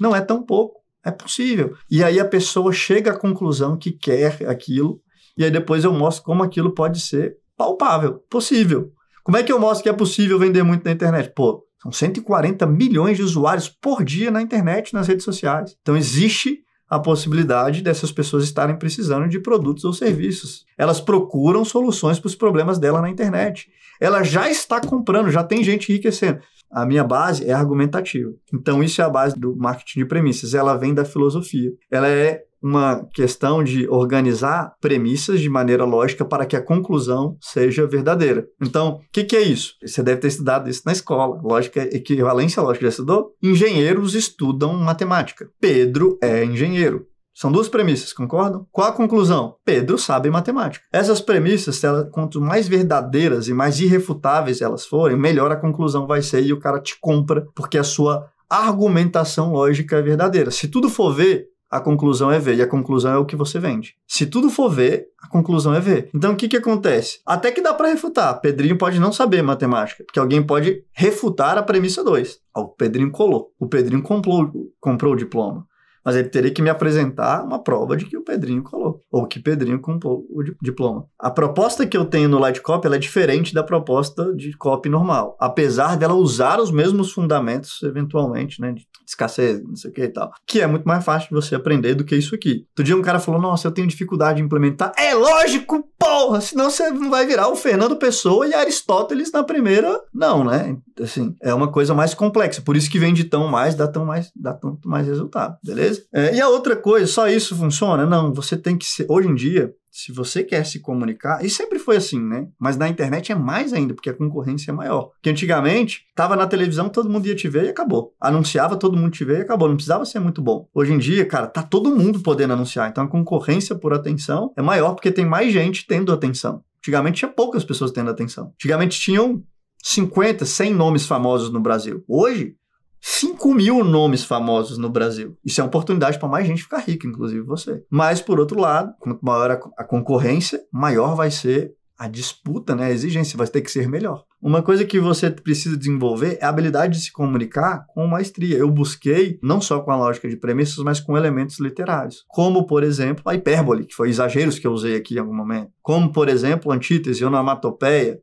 não é tão pouco. É possível. E aí a pessoa chega à conclusão que quer aquilo, e aí depois eu mostro como aquilo pode ser palpável, possível. Como é que eu mostro que é possível vender muito na internet? Pô, são 140 milhões de usuários por dia na internet, nas redes sociais. Então existe a possibilidade dessas pessoas estarem precisando de produtos ou serviços. Elas procuram soluções para os problemas dela na internet. Ela já está comprando, já tem gente enriquecendo. A minha base é argumentativa. Então, isso é a base do marketing de premissas. Ela vem da filosofia. Ela é uma questão de organizar premissas de maneira lógica para que a conclusão seja verdadeira. Então, o que, que, é isso? Você deve ter estudado isso na escola. Lógica, equivalência lógica já estudou? Engenheiros estudam matemática. Pedro é engenheiro. São duas premissas, concordam? Qual a conclusão? Pedro sabe matemática. Essas premissas, elas, quanto mais verdadeiras e mais irrefutáveis elas forem, melhor a conclusão vai ser e o cara te compra, porque a sua argumentação lógica é verdadeira. Se tudo for ver a conclusão é V, e a conclusão é o que você vende. Se tudo for V, a conclusão é V. Então o que, que acontece? Até que dá para refutar. Pedrinho pode não saber matemática, porque alguém pode refutar a premissa 2. O Pedrinho colou, o Pedrinho comprou, comprou o diploma. Mas ele teria que me apresentar uma prova de que o Pedrinho colou, ou que Pedrinho comprou o diploma. A proposta que eu tenho no Light Copy é diferente da proposta de copy normal, apesar dela usar os mesmos fundamentos, eventualmente, né, de escassez, não sei o que e tal, que é muito mais fácil de você aprender do que isso aqui. Outro dia um cara falou, nossa, eu tenho dificuldade de implementar. É lógico, porra, senão você não vai virar o Fernando Pessoa e Aristóteles na primeira, não, né? Assim, é uma coisa mais complexa, por isso que vende tão mais, dá tão mais, dá tanto mais resultado, beleza? coisa. É, e a outra coisa, só isso funciona? Não, você tem que ser. Hoje em dia, se você quer se comunicar, e sempre foi assim, né? Mas na internet é mais ainda, porque a concorrência é maior. Que antigamente, tava na televisão, todo mundo ia te ver e acabou. Anunciava, todo mundo te ver e acabou. Não precisava ser muito bom. Hoje em dia, cara, tá todo mundo podendo anunciar. Então a concorrência por atenção é maior porque tem mais gente tendo atenção. Antigamente tinha poucas pessoas tendo atenção. Antigamente tinham 50, 100 nomes famosos no Brasil. Hoje, 5 mil nomes famosos no Brasil. Isso é uma oportunidade para mais gente ficar rica, inclusive você. Mas, por outro lado, quanto maior a concorrência, maior vai ser a disputa, né, a exigência vai ter que ser melhor. Uma coisa que você precisa desenvolver é a habilidade de se comunicar com maestria. Eu busquei, não só com a lógica de premissas, mas com elementos literários. Como, por exemplo, a hipérbole, que foi exageros que eu usei aqui em algum momento. Como, por exemplo, antítese, onomatopeia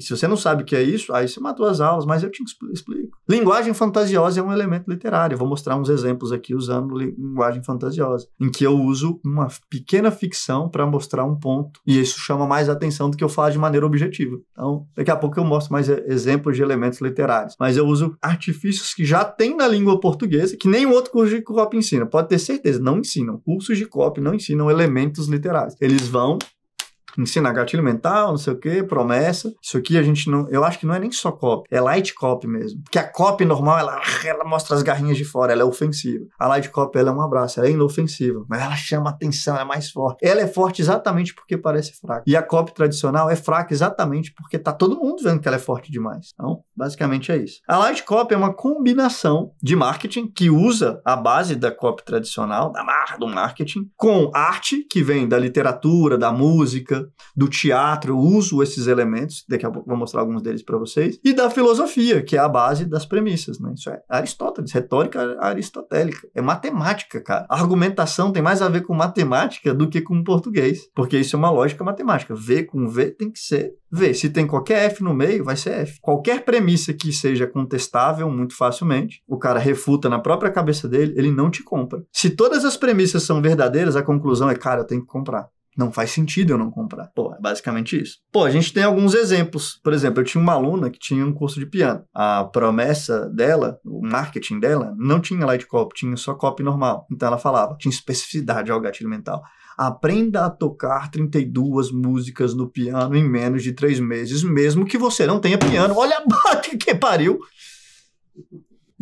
se você não sabe o que é isso, aí você matou as aulas, mas eu te explico. Linguagem fantasiosa é um elemento literário. Eu vou mostrar uns exemplos aqui usando linguagem fantasiosa, em que eu uso uma pequena ficção para mostrar um ponto. E isso chama mais atenção do que eu falar de maneira objetiva. Então, daqui a pouco eu mostro mais exemplos de elementos literários. Mas eu uso artifícios que já tem na língua portuguesa, que nenhum outro curso de copy ensina. Pode ter certeza, não ensinam. Cursos de copy não ensinam elementos literários. Eles vão ensina gatilho mental, não sei o que, promessa. Isso aqui a gente não. Eu acho que não é nem só copy, é light copy mesmo. Porque a copy normal, ela, ela mostra as garrinhas de fora, ela é ofensiva. A light copy, ela é um abraço, ela é inofensiva, mas ela chama atenção, é mais forte. Ela é forte exatamente porque parece fraca. E a copy tradicional é fraca exatamente porque tá todo mundo vendo que ela é forte demais. Então, basicamente é isso. A light copy é uma combinação de marketing que usa a base da copy tradicional, da marra do marketing, com arte que vem da literatura, da música, do teatro, eu uso esses elementos, daqui a pouco vou mostrar alguns deles para vocês, e da filosofia, que é a base das premissas, né? Isso é Aristóteles, retórica aristotélica, é matemática, cara. A argumentação tem mais a ver com matemática do que com português, porque isso é uma lógica matemática. V com V tem que ser V. Se tem qualquer F no meio, vai ser F. Qualquer premissa que seja contestável muito facilmente, o cara refuta na própria cabeça dele, ele não te compra. Se todas as premissas são verdadeiras, a conclusão é, cara, eu tenho que comprar. Não faz sentido eu não comprar. Pô, é basicamente isso. Pô, a gente tem alguns exemplos. Por exemplo, eu tinha uma aluna que tinha um curso de piano. A promessa dela, o marketing dela, não tinha light copy, tinha só copy normal. Então ela falava, tinha especificidade ao gatilho mental. Aprenda a tocar 32 músicas no piano em menos de 3 meses, mesmo que você não tenha piano. Olha, *laughs* que pariu!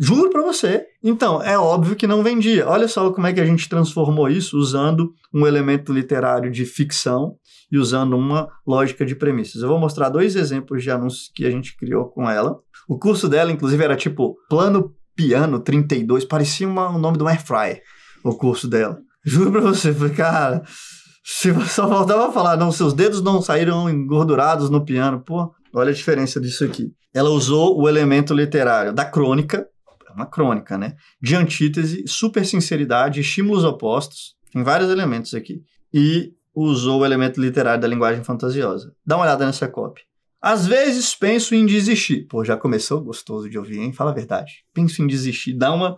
Juro para você. Então, é óbvio que não vendia. Olha só como é que a gente transformou isso usando um elemento literário de ficção e usando uma lógica de premissas. Eu vou mostrar dois exemplos de anúncios que a gente criou com ela. O curso dela, inclusive, era tipo Plano Piano 32, parecia uma, o nome do Air Fryer, o curso dela. Juro pra você, cara, se só faltava falar, não, seus dedos não saíram engordurados no piano, pô, olha a diferença disso aqui. Ela usou o elemento literário da crônica, uma crônica, né? De antítese, super sinceridade, estímulos opostos, tem vários elementos aqui. E usou o elemento literário da linguagem fantasiosa. Dá uma olhada nessa cópia. Às vezes penso em desistir. Pô, já começou gostoso de ouvir, hein? Fala a verdade. Penso em desistir. Dá uma.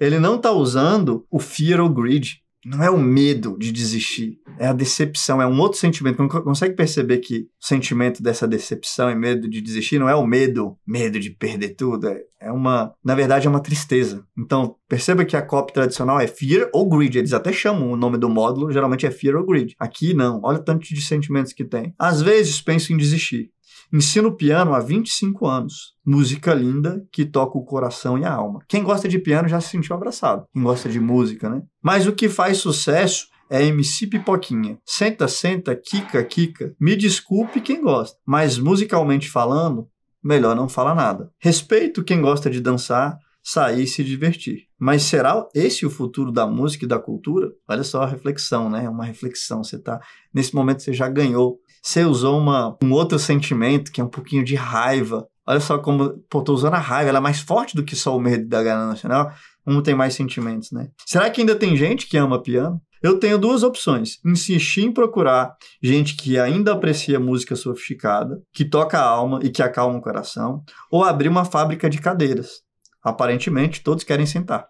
Ele não tá usando o fear ou greed. Não é o medo de desistir é a decepção, é um outro sentimento. consegue perceber que o sentimento dessa decepção e medo de desistir não é o medo, medo de perder tudo. É, é uma, na verdade, é uma tristeza. Então, perceba que a COP tradicional é Fear ou Greed. Eles até chamam o nome do módulo, geralmente é Fear ou Greed. Aqui não, olha o tanto de sentimentos que tem. Às vezes penso em desistir. Ensino piano há 25 anos. Música linda que toca o coração e a alma. Quem gosta de piano já se sentiu abraçado. Quem gosta de música, né? Mas o que faz sucesso é MC Pipoquinha. Senta, senta, quica, quica. Me desculpe quem gosta, mas musicalmente falando, melhor não falar nada. Respeito quem gosta de dançar, sair e se divertir. Mas será esse o futuro da música e da cultura? Olha só a reflexão, né? Uma reflexão. Você tá nesse momento você já ganhou. Você usou uma, um outro sentimento que é um pouquinho de raiva. Olha só como, pô, tô usando a raiva, ela é mais forte do que só o medo da galera nacional. Um tem mais sentimentos, né? Será que ainda tem gente que ama piano? Eu tenho duas opções: insistir em procurar gente que ainda aprecia música sofisticada, que toca a alma e que acalma o coração, ou abrir uma fábrica de cadeiras. Aparentemente, todos querem sentar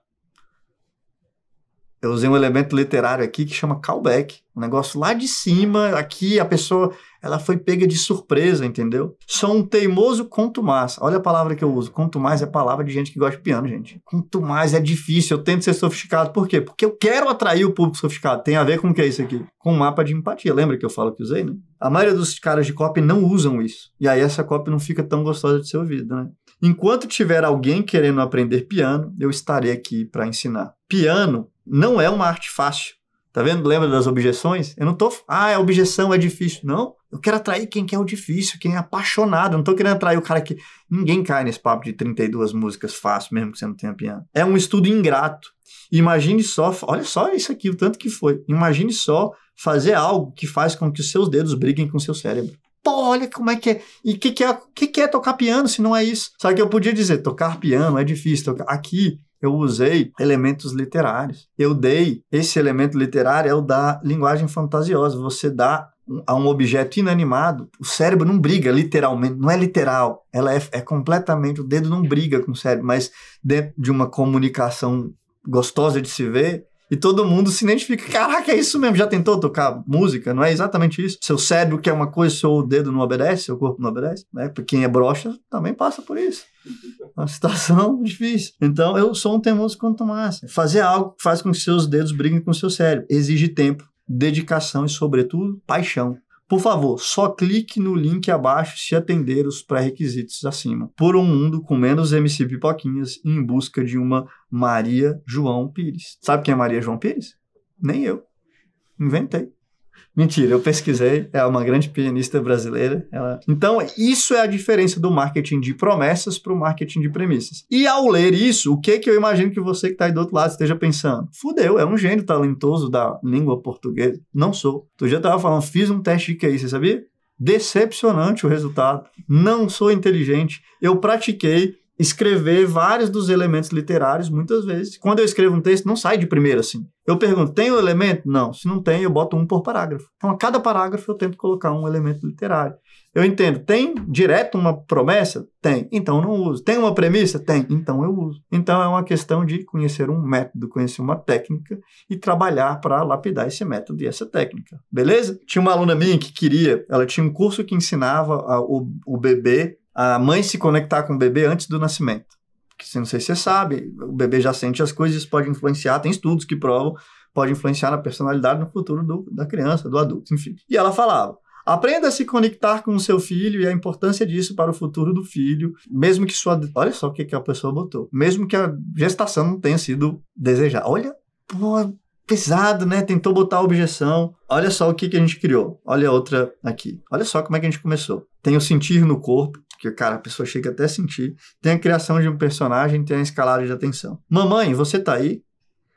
eu usei um elemento literário aqui que chama callback. Um negócio lá de cima, aqui a pessoa, ela foi pega de surpresa, entendeu? Sou um teimoso quanto mais. Olha a palavra que eu uso. Quanto mais é palavra de gente que gosta de piano, gente. Quanto mais é difícil, eu tento ser sofisticado. Por quê? Porque eu quero atrair o público sofisticado. Tem a ver com o que é isso aqui? Com o um mapa de empatia. Lembra que eu falo que usei, né? A maioria dos caras de copy não usam isso. E aí essa copy não fica tão gostosa de ser ouvida, né? Enquanto tiver alguém querendo aprender piano, eu estarei aqui para ensinar. Piano não é uma arte fácil. Tá vendo? Lembra das objeções? Eu não tô. Ah, é objeção, é difícil. Não. Eu quero atrair quem quer o difícil, quem é apaixonado. Eu não tô querendo atrair o cara que. Ninguém cai nesse papo de 32 músicas fácil, mesmo que você não tenha piano. É um estudo ingrato. Imagine só. Olha só isso aqui, o tanto que foi. Imagine só fazer algo que faz com que os seus dedos briguem com o seu cérebro. Pô, olha como é que é. E o que, que, é, que, que é tocar piano se não é isso? Só que eu podia dizer, tocar piano é difícil. Tocar... Aqui, eu usei elementos literários. Eu dei esse elemento literário é o da linguagem fantasiosa. Você dá a um objeto inanimado, o cérebro não briga literalmente, não é literal, ela é, é completamente, o dedo não briga com o cérebro, mas dentro de uma comunicação gostosa de se ver, e todo mundo se identifica. Caraca, é isso mesmo. Já tentou tocar música? Não é exatamente isso. Seu cérebro quer uma coisa, seu dedo não obedece, seu corpo não obedece. Né? Quem é broxa também passa por isso. É uma situação *laughs* difícil. Então, eu sou um teimoso quanto mais. Fazer algo que faz com que seus dedos briguem com seu cérebro. Exige tempo, dedicação e, sobretudo, paixão. Por favor, só clique no link abaixo se atender os pré-requisitos acima. Por um mundo com menos MC Pipoquinhas em busca de uma Maria João Pires. Sabe quem é Maria João Pires? Nem eu. Inventei. Mentira, eu pesquisei, é uma grande pianista brasileira. Ela... Então, isso é a diferença do marketing de promessas para o marketing de premissas. E ao ler isso, o que que eu imagino que você que está aí do outro lado esteja pensando? Fudeu, é um gênio talentoso da língua portuguesa. Não sou. Tu já estava falando, fiz um teste de QI, você sabia? Decepcionante o resultado. Não sou inteligente. Eu pratiquei, escrever vários dos elementos literários muitas vezes. Quando eu escrevo um texto, não sai de primeira assim. Eu pergunto, tem o um elemento? Não. Se não tem, eu boto um por parágrafo. Então, a cada parágrafo eu tento colocar um elemento literário. Eu entendo, tem direto uma promessa? Tem. Então, não uso. Tem uma premissa? Tem. Então, eu uso. Então, é uma questão de conhecer um método, conhecer uma técnica e trabalhar para lapidar esse método e essa técnica. Beleza? Tinha uma aluna minha que queria, ela tinha um curso que ensinava a, o, o bebê, a mãe se conectar com o bebê antes do nascimento que não sei se você sabe, o bebê já sente as coisas, isso pode influenciar, tem estudos que provam, pode influenciar na personalidade no futuro do, da criança, do adulto, enfim. E ela falava: aprenda a se conectar com o seu filho e a importância disso para o futuro do filho, mesmo que sua. Olha só o que, que a pessoa botou. Mesmo que a gestação não tenha sido desejada. Olha, pô, pesado, né? Tentou botar objeção. Olha só o que, que a gente criou. Olha outra aqui. Olha só como é que a gente começou. Tem o sentir no corpo que, cara, a pessoa chega até a sentir. Tem a criação de um personagem, tem a escalada de atenção. Mamãe, você tá aí?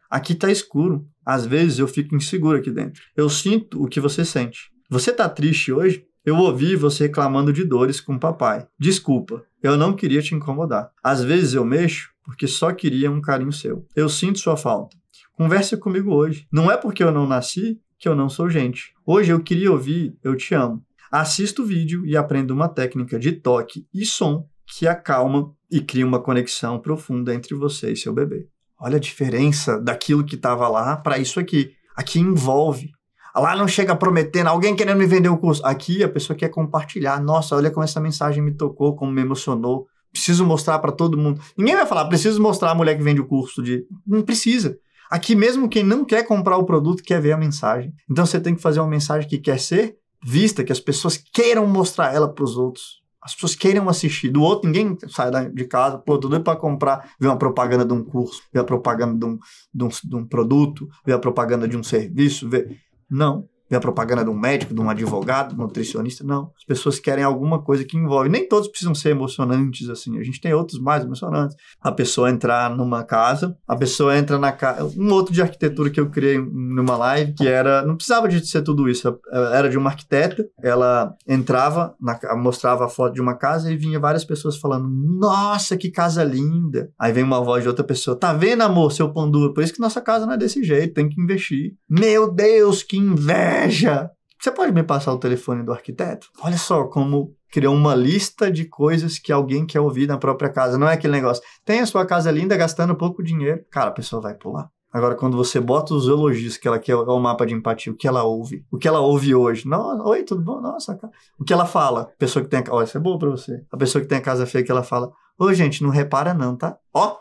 Aqui tá escuro. Às vezes eu fico inseguro aqui dentro. Eu sinto o que você sente. Você tá triste hoje? Eu ouvi você reclamando de dores com o papai. Desculpa, eu não queria te incomodar. Às vezes eu mexo porque só queria um carinho seu. Eu sinto sua falta. Converse comigo hoje. Não é porque eu não nasci que eu não sou gente. Hoje eu queria ouvir eu te amo. Assista o vídeo e aprenda uma técnica de toque e som que acalma e cria uma conexão profunda entre você e seu bebê. Olha a diferença daquilo que estava lá para isso aqui. Aqui envolve. Lá não chega prometendo, alguém querendo me vender o um curso. Aqui a pessoa quer compartilhar. Nossa, olha como essa mensagem me tocou, como me emocionou. Preciso mostrar para todo mundo. Ninguém vai falar, preciso mostrar a mulher que vende o curso de. Não precisa. Aqui mesmo quem não quer comprar o produto quer ver a mensagem. Então você tem que fazer uma mensagem que quer ser vista, que as pessoas queiram mostrar ela para os outros. As pessoas queiram assistir. Do outro, ninguém sai de casa, pô, tudo para comprar, ver uma propaganda de um curso, ver a propaganda de um, de um, de um produto, ver a propaganda de um serviço, ver. Não ver a é propaganda de um médico, de um advogado, de um nutricionista, não. As pessoas querem alguma coisa que envolve. Nem todos precisam ser emocionantes, assim. A gente tem outros mais emocionantes. A pessoa entrar numa casa, a pessoa entra na casa... Um outro de arquitetura que eu criei numa live, que era... Não precisava de ser tudo isso. Era de uma arquiteta, ela entrava, na... mostrava a foto de uma casa e vinha várias pessoas falando, nossa, que casa linda. Aí vem uma voz de outra pessoa, tá vendo, amor, seu pão duro? É por isso que nossa casa não é desse jeito, tem que investir. Meu Deus, que inveja! Veja, Você pode me passar o telefone do arquiteto? Olha só como criou uma lista de coisas que alguém quer ouvir na própria casa. Não é aquele negócio. Tem a sua casa linda gastando pouco dinheiro. Cara, a pessoa vai pular. Agora, quando você bota os elogios que ela quer, o mapa de empatia, o que ela ouve, o que ela ouve hoje. Nossa, oi, tudo bom? Nossa, cara. O que ela fala? A pessoa que tem a... Olha, isso é boa pra você. A pessoa que tem a casa feia, que ela fala, ô, gente, não repara não, tá? Ó,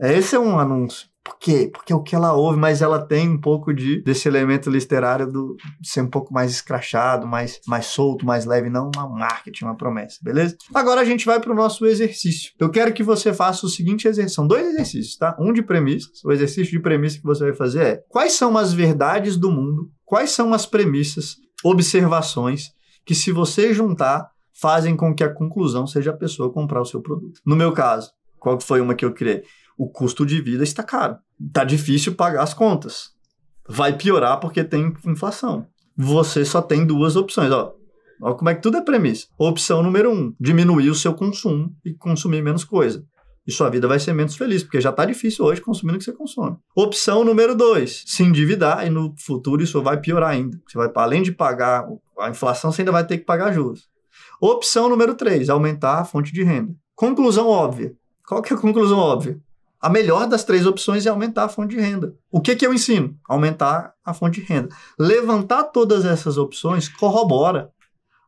esse é um anúncio. Por quê? Porque é o que ela ouve, mas ela tem um pouco de desse elemento literário do ser um pouco mais escrachado, mais, mais solto, mais leve, não uma marketing, uma promessa, beleza? Agora a gente vai para o nosso exercício. Eu quero que você faça o seguinte exercício. São dois exercícios, tá? Um de premissas. O exercício de premissa que você vai fazer é quais são as verdades do mundo, quais são as premissas, observações, que se você juntar, fazem com que a conclusão seja a pessoa comprar o seu produto. No meu caso, qual foi uma que eu criei? o custo de vida está caro. Está difícil pagar as contas. Vai piorar porque tem inflação. Você só tem duas opções. Ó, Olha como é que tudo é premissa. Opção número um: diminuir o seu consumo e consumir menos coisa. E sua vida vai ser menos feliz, porque já está difícil hoje consumindo o que você consome. Opção número dois: se endividar, e no futuro isso vai piorar ainda. Você vai, além de pagar a inflação, você ainda vai ter que pagar juros. Opção número três: aumentar a fonte de renda. Conclusão óbvia. Qual que é a conclusão óbvia? A melhor das três opções é aumentar a fonte de renda. O que, que eu ensino? Aumentar a fonte de renda. Levantar todas essas opções corrobora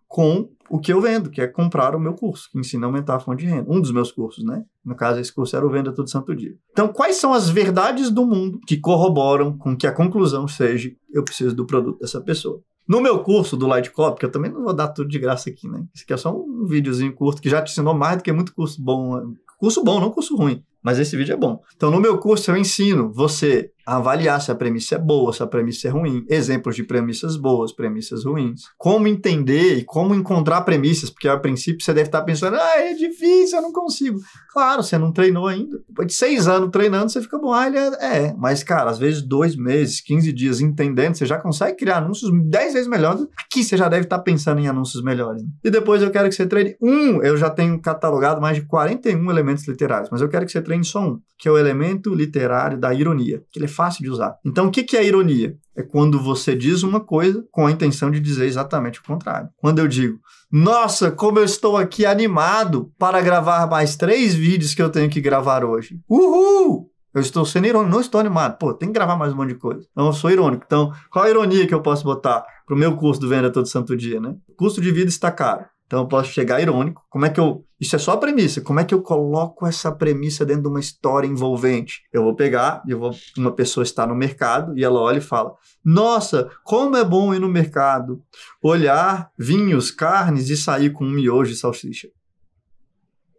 com o que eu vendo, que é comprar o meu curso, que ensina a aumentar a fonte de renda. Um dos meus cursos, né? No caso, esse curso era o Venda Todo Santo Dia. Então, quais são as verdades do mundo que corroboram com que a conclusão seja eu preciso do produto dessa pessoa? No meu curso do Lightcop, que eu também não vou dar tudo de graça aqui, né? Esse aqui é só um videozinho curto que já te ensinou mais do que muito curso bom. Né? Curso bom, não curso ruim mas esse vídeo é bom. Então, no meu curso, eu ensino você avaliar se a premissa é boa, se a premissa é ruim, exemplos de premissas boas, premissas ruins, como entender e como encontrar premissas, porque a princípio você deve estar pensando, ah, é difícil, eu não consigo. Claro, você não treinou ainda. Depois de seis anos treinando, você fica bom, ah, ele é, é. Mas, cara, às vezes dois meses, 15 dias entendendo, você já consegue criar anúncios dez vezes melhores. Aqui você já deve estar pensando em anúncios melhores. Né? E depois eu quero que você treine um, eu já tenho catalogado mais de 41 elementos literários, mas eu quero que você treine só um, que é o elemento literário da ironia, que ele é fácil de usar. Então, o que, é ironia? É quando você diz uma coisa com a intenção de dizer exatamente o contrário. Quando eu digo, nossa, como eu estou aqui animado para gravar mais três vídeos que eu tenho que gravar hoje. Uhul! Eu estou sendo irônico, não estou animado. Pô, tem que gravar mais um monte de coisa. Então, eu sou irônico. Então, qual a ironia que eu posso botar para o meu curso do Venda Todo Santo Dia, né? O custo de vida está caro. Então eu posso chegar irônico. Como é que eu. Isso é só a premissa. Como é que eu coloco essa premissa dentro de uma história envolvente? Eu vou pegar, eu vou. Uma pessoa está no mercado e ela olha e fala: Nossa, como é bom ir no mercado, olhar vinhos, carnes e sair com um miojo e salsicha.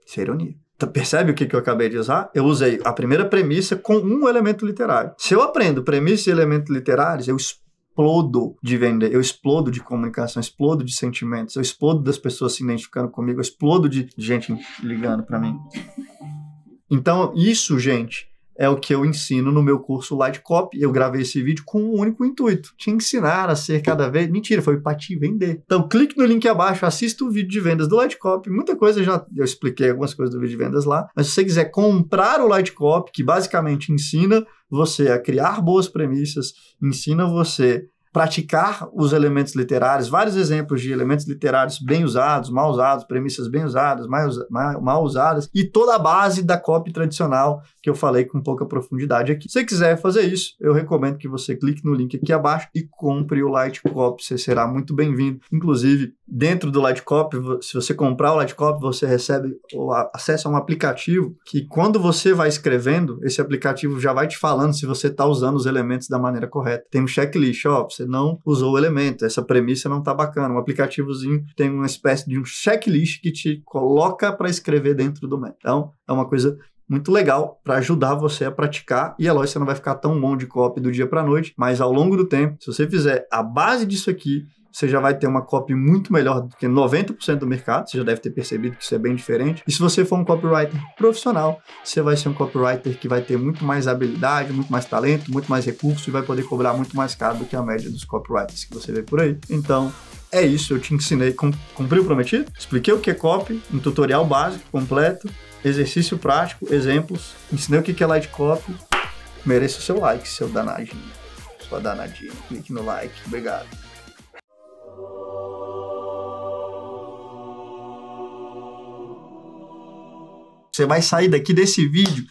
Isso é ironia. Então, percebe o que, que eu acabei de usar? Eu usei a primeira premissa com um elemento literário. Se eu aprendo premissa e elementos literários, eu explodo de vender, eu explodo de comunicação, eu explodo de sentimentos, eu explodo das pessoas se identificando comigo, eu explodo de gente ligando para mim. Então, isso, gente, é o que eu ensino no meu curso Light Copy. Eu gravei esse vídeo com um único intuito: te ensinar a ser cada vez. Mentira, foi para te vender. Então, clique no link abaixo, assista o vídeo de vendas do Light Copy. Muita coisa já eu expliquei algumas coisas do vídeo de vendas lá. Mas se você quiser comprar o Light Copy, que basicamente ensina você a criar boas premissas, ensina você praticar os elementos literários, vários exemplos de elementos literários bem usados, mal usados, premissas bem usadas, mal, mal usadas, e toda a base da copy tradicional que eu falei com pouca profundidade aqui. Se você quiser fazer isso, eu recomendo que você clique no link aqui abaixo e compre o Light Copy, você será muito bem-vindo. Inclusive, dentro do Light Copy, se você comprar o Light Copy, você recebe acesso a um aplicativo que quando você vai escrevendo, esse aplicativo já vai te falando se você está usando os elementos da maneira correta. Tem um checklist, ó, você não usou o elemento, essa premissa não tá bacana. Um aplicativozinho tem uma espécie de um checklist que te coloca para escrever dentro do método. Então, é uma coisa muito legal para ajudar você a praticar. E é lógico, você não vai ficar tão bom de copy do dia para noite, mas ao longo do tempo, se você fizer a base disso aqui, você já vai ter uma copy muito melhor do que 90% do mercado, você já deve ter percebido que isso é bem diferente. E se você for um copywriter profissional, você vai ser um copywriter que vai ter muito mais habilidade, muito mais talento, muito mais recurso e vai poder cobrar muito mais caro do que a média dos copywriters que você vê por aí. Então, é isso, eu te ensinei, cumpri o prometido, expliquei o que é copy, um tutorial básico, completo, exercício prático, exemplos, ensinei o que é light copy, merece o seu like, seu danadinho, sua danadinha, clique no like, obrigado. Você vai sair daqui desse vídeo